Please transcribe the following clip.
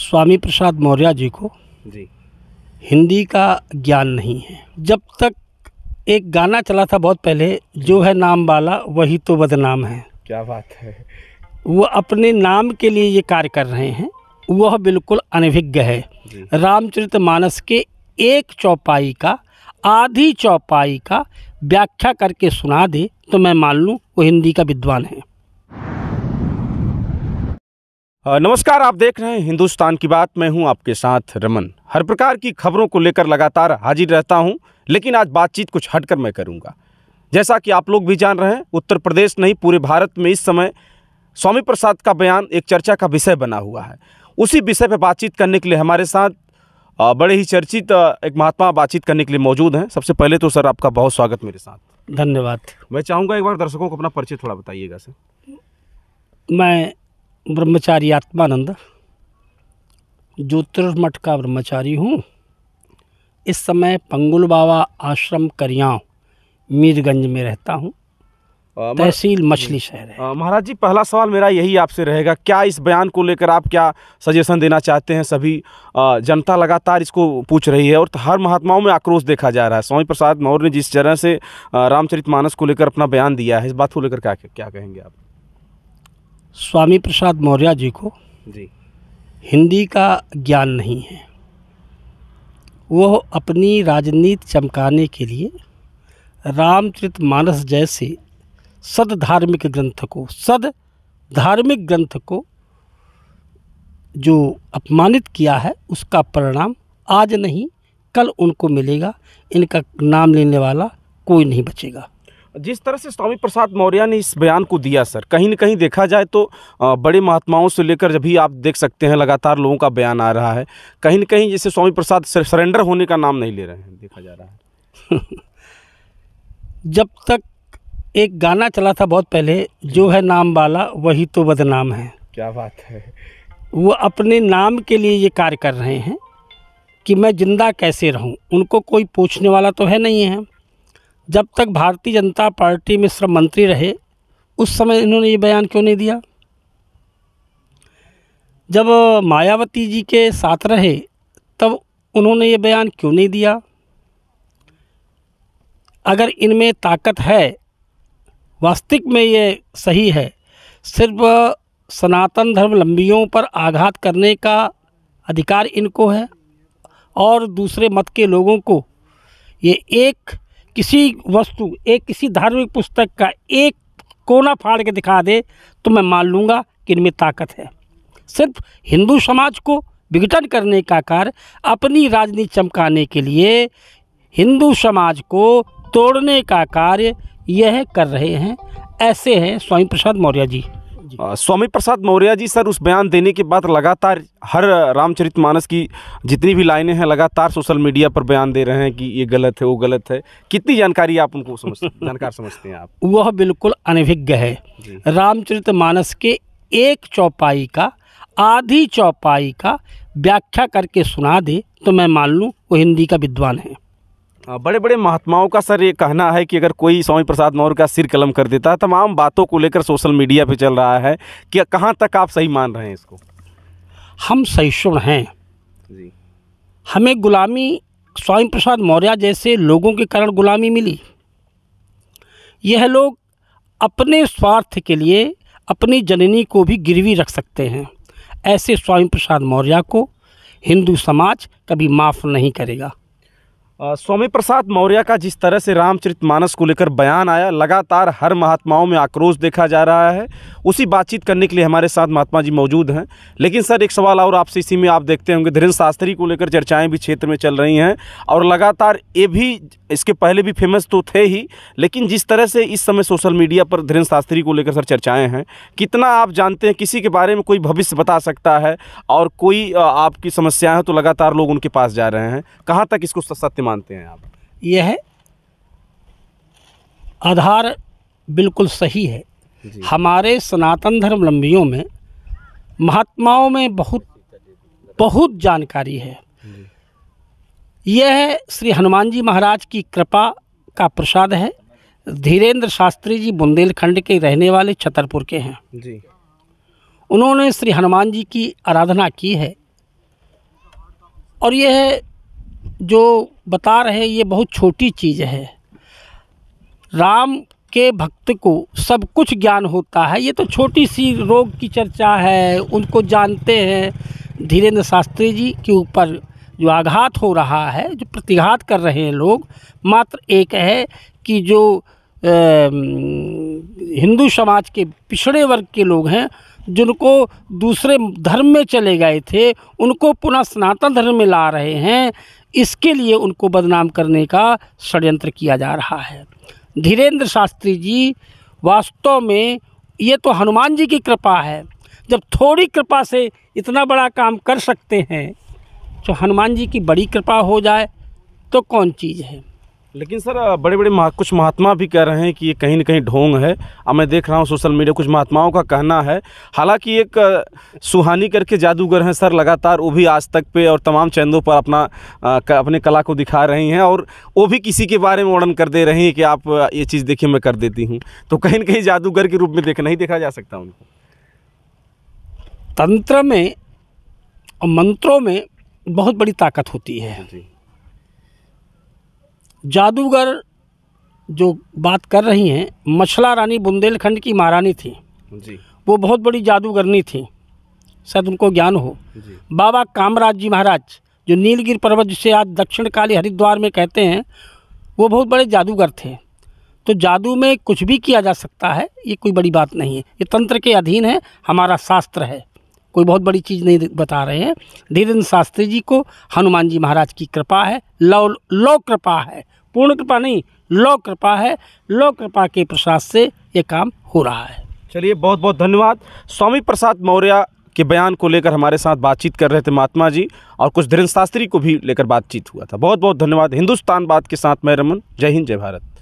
स्वामी प्रसाद मौर्य जी को जी हिंदी का ज्ञान नहीं है जब तक एक गाना चला था बहुत पहले जो है नाम वाला वही तो बदनाम है क्या बात है वो अपने नाम के लिए ये कार्य कर रहे हैं वह बिल्कुल अनभिज्ञ है रामचरित मानस के एक चौपाई का आधी चौपाई का व्याख्या करके सुना दे तो मैं मान लूँ वो हिंदी का विद्वान है नमस्कार आप देख रहे हैं हिंदुस्तान की बात मैं हूं आपके साथ रमन हर प्रकार की खबरों को लेकर लगातार हाजिर रहता हूं लेकिन आज बातचीत कुछ हटकर मैं करूंगा जैसा कि आप लोग भी जान रहे हैं उत्तर प्रदेश नहीं पूरे भारत में इस समय स्वामी प्रसाद का बयान एक चर्चा का विषय बना हुआ है उसी विषय पर बातचीत करने के लिए हमारे साथ बड़े ही चर्चित एक महात्मा बातचीत करने के लिए मौजूद हैं सबसे पहले तो सर आपका बहुत स्वागत मेरे साथ धन्यवाद मैं चाहूँगा एक बार दर्शकों को अपना परिचय थोड़ा बताइएगा सर मैं ब्रह्मचारी आत्मानंद ज्योतिर्मठ का ब्रह्मचारी हूँ इस समय पंगुल बाबा आश्रम करियाँ मीरगंज में रहता हूँ तहसील मछली शहर है महाराज जी पहला सवाल मेरा यही आपसे रहेगा क्या इस बयान को लेकर आप क्या सजेशन देना चाहते हैं सभी जनता लगातार इसको पूछ रही है और हर महात्माओं में आक्रोश देखा जा रहा है स्वामी प्रसाद मौर्य ने जिस तरह से रामचरित मानस को लेकर अपना बयान दिया है इस बात को लेकर क्या क्या कहेंगे आप स्वामी प्रसाद मौर्य जी को जी हिंदी का ज्ञान नहीं है वो अपनी राजनीति चमकाने के लिए रामचरित मानस जैसे सद धार्मिक ग्रंथ को सद धार्मिक ग्रंथ को जो अपमानित किया है उसका परिणाम आज नहीं कल उनको मिलेगा इनका नाम लेने वाला कोई नहीं बचेगा जिस तरह से स्वामी प्रसाद मौर्य ने इस बयान को दिया सर कहीं ना कहीं देखा जाए तो बड़े महात्माओं से लेकर जब भी आप देख सकते हैं लगातार लोगों का बयान आ रहा है कहीं ना कहीं जैसे स्वामी प्रसाद सरेंडर होने का नाम नहीं ले रहे हैं देखा जा रहा है जब तक एक गाना चला था बहुत पहले जो है नाम वाला वही तो बदनाम है क्या बात है वो अपने नाम के लिए ये कार्य कर रहे हैं कि मैं ज़िंदा कैसे रहूं उनको कोई पूछने वाला तो है नहीं है जब तक भारतीय जनता पार्टी में श्रम मंत्री रहे उस समय इन्होंने ये बयान क्यों नहीं दिया जब मायावती जी के साथ रहे तब उन्होंने ये बयान क्यों नहीं दिया अगर इनमें ताकत है वास्तविक में ये सही है सिर्फ सनातन धर्म लंबियों पर आघात करने का अधिकार इनको है और दूसरे मत के लोगों को ये एक किसी वस्तु एक किसी धार्मिक पुस्तक का एक कोना फाड़ के दिखा दे तो मैं मान लूँगा कि इनमें ताकत है सिर्फ हिंदू समाज को विघटन करने का कार्य अपनी राजनीति चमकाने के लिए हिंदू समाज को तोड़ने का कार्य यह कर रहे हैं ऐसे हैं स्वामी प्रसाद मौर्य जी स्वामी प्रसाद मौर्य जी सर उस बयान देने के बाद लगातार हर रामचरितमानस की जितनी भी लाइनें हैं लगातार सोशल मीडिया पर बयान दे रहे हैं कि ये गलत है वो गलत है कितनी जानकारी आप उनको समझते जानकार समझते हैं आप वह बिल्कुल अनभिज्ञ है रामचरितमानस के एक चौपाई का आधी चौपाई का व्याख्या करके सुना दे तो मैं मान लूँ वो हिंदी का विद्वान है बड़े बड़े महात्माओं का सर ये कहना है कि अगर कोई स्वामी प्रसाद मौर्य का सिर कलम कर देता है तमाम बातों को लेकर सोशल मीडिया पे चल रहा है कि कहाँ तक आप सही मान रहे हैं इसको हम सहिष्ण हैं जी हमें गुलामी स्वामी प्रसाद मौर्य जैसे लोगों के कारण गुलामी मिली यह लोग अपने स्वार्थ के लिए अपनी जननी को भी गिरवी रख सकते हैं ऐसे स्वामी प्रसाद मौर्य को हिंदू समाज कभी माफ़ नहीं करेगा स्वामी प्रसाद मौर्य का जिस तरह से रामचरित मानस को लेकर बयान आया लगातार हर महात्माओं में आक्रोश देखा जा रहा है उसी बातचीत करने के लिए हमारे साथ महात्मा जी मौजूद हैं लेकिन सर एक सवाल और आपसे इसी में आप देखते होंगे धीरेन्द्र शास्त्री को लेकर चर्चाएं भी क्षेत्र में चल रही हैं और लगातार ये भी इसके पहले भी फेमस तो थे ही लेकिन जिस तरह से इस समय सोशल मीडिया पर धीरेन्द्र शास्त्री को लेकर सर चर्चाएँ हैं कितना आप जानते हैं किसी के बारे में कोई भविष्य बता सकता है और कोई आपकी समस्याएँ हैं तो लगातार लोग उनके पास जा रहे हैं कहाँ तक इसको सत्य मानते हैं आप यह है आधार बिल्कुल सही है हमारे सनातन धर्मलंबियों में महात्माओं में बहुत बहुत जानकारी है यह श्री हनुमान जी महाराज की कृपा का प्रसाद है धीरेन्द्र शास्त्री जी बुंदेलखंड के रहने वाले छतरपुर के हैं जी उन्होंने श्री हनुमान जी की आराधना की है और यह जो बता रहे ये बहुत छोटी चीज़ है राम के भक्त को सब कुछ ज्ञान होता है ये तो छोटी सी रोग की चर्चा है उनको जानते हैं धीरेन्द्र शास्त्री जी के ऊपर जो आघात हो रहा है जो प्रतिघात कर रहे हैं लोग मात्र एक है कि जो हिंदू समाज के पिछड़े वर्ग के लोग हैं जिनको दूसरे धर्म में चले गए थे उनको पुनः सनातन धर्म में ला रहे हैं इसके लिए उनको बदनाम करने का षड्यंत्र किया जा रहा है धीरेंद्र शास्त्री जी वास्तव में ये तो हनुमान जी की कृपा है जब थोड़ी कृपा से इतना बड़ा काम कर सकते हैं तो हनुमान जी की बड़ी कृपा हो जाए तो कौन चीज़ है लेकिन सर बड़े बड़े महा, कुछ महात्मा भी कह रहे हैं कि ये कहीं ना कहीं ढोंग है अब मैं देख रहा हूँ सोशल मीडिया कुछ महात्माओं का कहना है हालांकि एक सुहानी करके जादूगर हैं सर लगातार वो भी आज तक पे और तमाम चैनलों पर अपना आ, क, अपने कला को दिखा रही हैं और वो भी किसी के बारे में वर्णन कर दे रही हैं कि आप ये चीज़ देखिए मैं कर देती हूँ तो कहीं ना कहीं जादूगर के रूप में देख नहीं देखा जा सकता उनको तंत्र में और मंत्रों में बहुत बड़ी ताकत होती है जादूगर जो बात कर रही हैं मछला रानी बुंदेलखंड की महारानी थी जी वो बहुत बड़ी जादूगरनी थी शायद उनको ज्ञान हो बाबा कामराज जी महाराज जो नीलगिर पर्वत जिसे आज दक्षिण काली हरिद्वार में कहते हैं वो बहुत बड़े जादूगर थे तो जादू में कुछ भी किया जा सकता है ये कोई बड़ी बात नहीं है ये तंत्र के अधीन है हमारा शास्त्र है कोई बहुत बड़ी चीज़ नहीं बता रहे हैं धीरेन्द्र शास्त्री जी को हनुमान जी महाराज की कृपा है लव लो कृपा है पूर्ण कृपा नहीं लो कृपा है लो कृपा के प्रसाद से ये काम हो रहा है चलिए बहुत बहुत धन्यवाद स्वामी प्रसाद मौर्य के बयान को लेकर हमारे साथ बातचीत कर रहे थे महात्मा जी और कुछ धीरेन्द्र शास्त्री को भी लेकर बातचीत हुआ था बहुत बहुत धन्यवाद हिंदुस्तान बात के साथ मैं रमन जय हिंद जय भारत